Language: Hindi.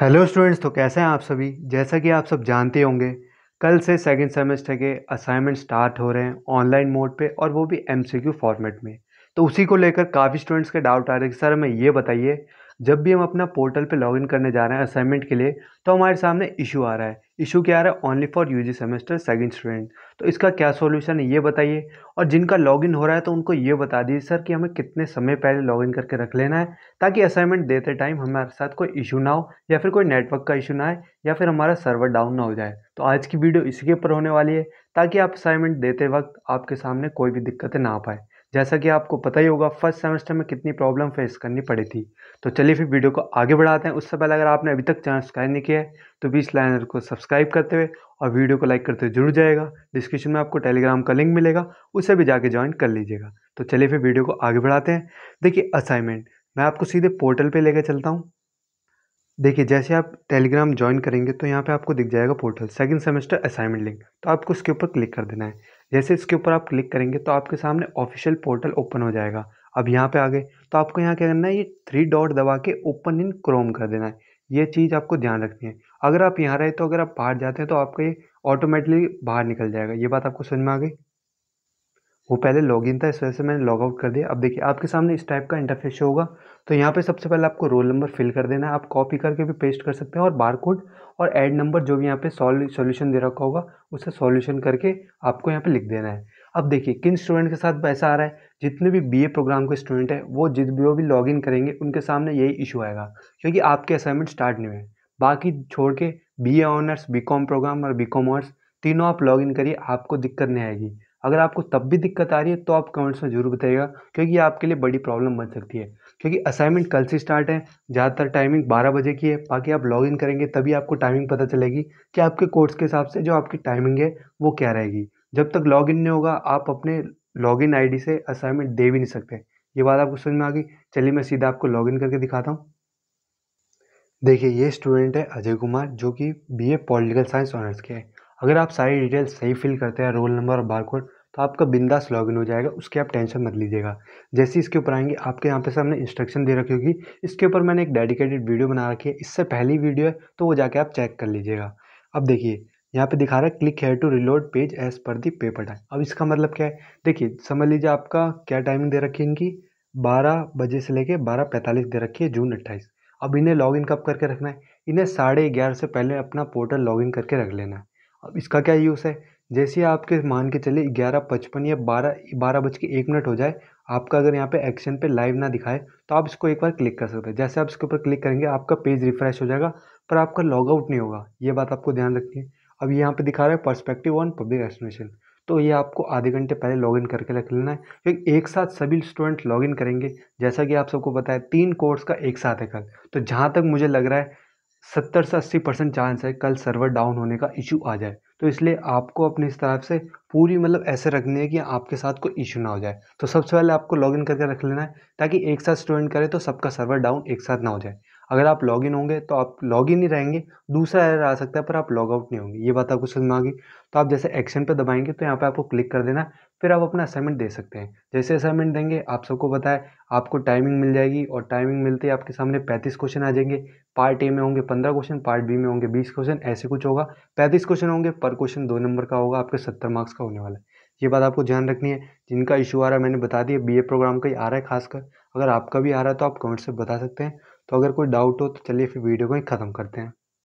हेलो स्टूडेंट्स तो कैसे हैं आप सभी जैसा कि आप सब जानते होंगे कल से सेकंड सेमेस्टर के असाइनमेंट स्टार्ट हो रहे हैं ऑनलाइन मोड पे और वो भी एमसीक्यू फॉर्मेट में तो उसी को लेकर काफ़ी स्टूडेंट्स के डाउट आ रहे हैं सर हमें ये बताइए जब भी हम अपना पोर्टल पे लॉगिन करने जा रहे हैं असाइनमेंट के लिए तो हमारे सामने इशू आ रहा है इशू क्या आ रहा है only for UG semester second student तो इसका क्या सॉल्यूशन है ये बताइए और जिनका लॉगिन हो रहा है तो उनको ये बता दीजिए सर कि हमें कितने समय पहले लॉगिन करके रख लेना है ताकि असाइनमेंट देते टाइम हमारे साथ कोई इशू ना हो या फिर कोई नेटवर्क का इशू ना आए या फिर हमारा सर्वर डाउन ना हो जाए तो आज की वीडियो इसी के ऊपर होने वाली है ताकि आप असाइनमेंट देते वक्त आपके सामने कोई भी दिक्कतें ना आ पाए जैसा कि आपको पता ही होगा फर्स्ट सेमेस्टर में कितनी प्रॉब्लम फेस करनी पड़ी थी तो चलिए फिर वीडियो को आगे बढ़ाते हैं उससे पहले अगर आपने अभी तक चैनल सब्सक्राइब नहीं किया है तो इस लाइनर को सब्सक्राइब करते हुए और वीडियो को लाइक करते हुए जरूर जाएगा डिस्क्रिप्शन में आपको टेलीग्राम का लिंक मिलेगा उसे भी जाके ज्वाइन कर लीजिएगा तो चलिए फिर वीडियो को आगे बढ़ाते हैं देखिए असाइनमेंट मैं आपको सीधे पोर्टल पर लेकर चलता हूँ देखिए जैसे आप टेलीग्राम ज्वाइन करेंगे तो यहाँ पे आपको दिख जाएगा portal second semester assignment link तो आपको इसके ऊपर क्लिक कर देना है जैसे इसके ऊपर आप क्लिक करेंगे तो आपके सामने ऑफिशियल पोर्टल ओपन हो जाएगा अब यहाँ पे आ गए तो आपको यहाँ क्या करना है ये थ्री डॉट दबा के ओपन इन क्रोम कर देना है ये चीज़ आपको ध्यान रखनी है अगर आप यहाँ रहे तो अगर आप बाहर जाते हैं तो आपका ये ऑटोमेटिकली बाहर निकल जाएगा ये बात आपको समझ में आ गई वो पहले लॉगिन था इस वजह से मैंने लॉग आउट कर दिया अब देखिए आपके सामने इस टाइप का इंटरफेस होगा तो यहाँ पे सबसे पहले आपको रोल नंबर फिल कर देना है आप कॉपी करके भी पेस्ट कर सकते हैं और बार कोड और ऐड नंबर जो भी यहाँ पे सॉल्यूशन दे रखा होगा उसे सॉल्यूशन करके आपको यहाँ पे लिख देना है अब देखिए किन स्टूडेंट के साथ ऐसा आ रहा है जितने भी बीए प्रोग्राम के स्टूडेंट हैं वो जित भी वो भी इन करेंगे उनके सामने यही इशू आएगा क्योंकि आपके असाइनमेंट स्टार्ट नहीं हुए बाकी छोड़ के B A honours B Com programme और बी कॉम ऑनर्स तीनों आप इन करिए आपको दिक्कत नहीं आएगी अगर आपको तब भी दिक्कत आ रही है तो आप कमेंट्स में ज़रूर बताइएगा क्योंकि ये आपके लिए बड़ी प्रॉब्लम बन सकती है क्योंकि असाइनमेंट कल से स्टार्ट है ज़्यादातर टाइमिंग बारह बजे की है बाकी आप लॉग इन करेंगे तभी आपको टाइमिंग पता चलेगी कि आपके कोर्स के हिसाब से जो आपकी टाइमिंग है वो क्या रहेगी जब तक लॉग इन नहीं होगा आप अपने लॉग इन आई से असाइनमेंट दे भी नहीं सकते ये बात आपको समझ में आ गई चलिए मैं सीधा आपको लॉग इन करके दिखाता हूँ देखिए ये स्टूडेंट है अजय कुमार जो कि बीए पॉलिटिकल साइंस ऑनर्स के हैं अगर आप सारी डिटेल्स सही फिल करते हैं रोल नंबर और बारकोड तो आपका बिंदास लॉगिन हो जाएगा उसकी आप टेंशन मत लीजिएगा जैसे इसके ऊपर आएंगे आपके यहाँ पे सामने इंस्ट्रक्शन दे रखी होगी इसके ऊपर मैंने एक डेडिकेटेड वीडियो बना रखी है इससे पहली वीडियो है तो वो जाके आप चेक कर लीजिएगा अब देखिए यहाँ पे दिखा रहा है click here to reload page as per the paper time अब इसका मतलब क्या है देखिए समझ लीजिए आपका क्या टाइमिंग दे रखी है इनकी बारह बजे से लेके बारह पैंतालीस दे रखी है जून अट्ठाईस अब इन्हें लॉगिन कब करके रखना है इन्हें साढ़े ग्यारह से पहले अपना पोर्टल लॉगिन करके रख लेना है अब इसका क्या यूज़ है जैसे आपके मान के चले ग्यारह पचपन या बारह बारह बज के एक मिनट हो जाए आपका अगर यहाँ पे एक्शन पे लाइव ना दिखाए तो आप इसको एक बार क्लिक कर सकते हैं जैसे आप इसके ऊपर क्लिक करेंगे आपका पेज रिफ्रेश हो जाएगा पर आपका लॉग आउट नहीं होगा ये बात आपको ध्यान रखनी है अब यहाँ पर दिखा रहा है परस्पेक्टिव ऑन पब्लिक एस्टिमेशन तो ये आपको आधे घंटे पहले लॉगिन करके रख लेना है क्योंकि एक साथ सभी स्टूडेंट लॉगिन करेंगे जैसा कि आप सबको पता है तीन कोर्स का एक साथ है कल तो जहाँ तक मुझे लग रहा है सत्तर से अस्सी परसेंट चांस है कल सर्वर डाउन होने का इशू आ जाए तो इसलिए आपको अपनी इस तरफ से पूरी मतलब ऐसे रखनी है कि आपके साथ कोई इशू ना हो जाए तो सबसे पहले आपको लॉगिन करके रख लेना है ताकि एक साथ स्टूडेंट करें तो सबका सर्वर डाउन एक साथ ना हो जाए अगर आप लॉगिन होंगे तो आप लॉगिन ही रहेंगे दूसरा एरर आ सकता है पर आप लॉग आउट नहीं होंगे ये बात आपको समझ में आ गई तो आप जैसे एक्शन पे दबाएंगे तो यहाँ पे आपको क्लिक कर देना फिर आप अपना असाइनमेंट दे सकते हैं जैसे असाइनमेंट देंगे आप सबको पता है आपको टाइमिंग मिल जाएगी और टाइमिंग मिलते ही आपके सामने पैंतीस क्वेश्चन आ जाएंगे पार्ट ए में होंगे पंद्रह क्वेश्चन पार्ट बी में होंगे बीस क्वेश्चन ऐसे कुछ होगा पैंतीस क्वेश्चन होंगे पर क्वेश्चन दो नंबर का होगा आपके सत्तर मार्क्स का होने वाला है ये बात आपको ध्यान रखनी है जिनका इशू आ रहा है मैंने बता दिया बी प्रोग्राम का ही आ रहा है खासकर अगर आपका भी आ रहा है तो आप कमेंट से बता सकते हैं तो अगर कोई डाउट हो तो चलिए फिर वीडियो को ही ख़त्म करते हैं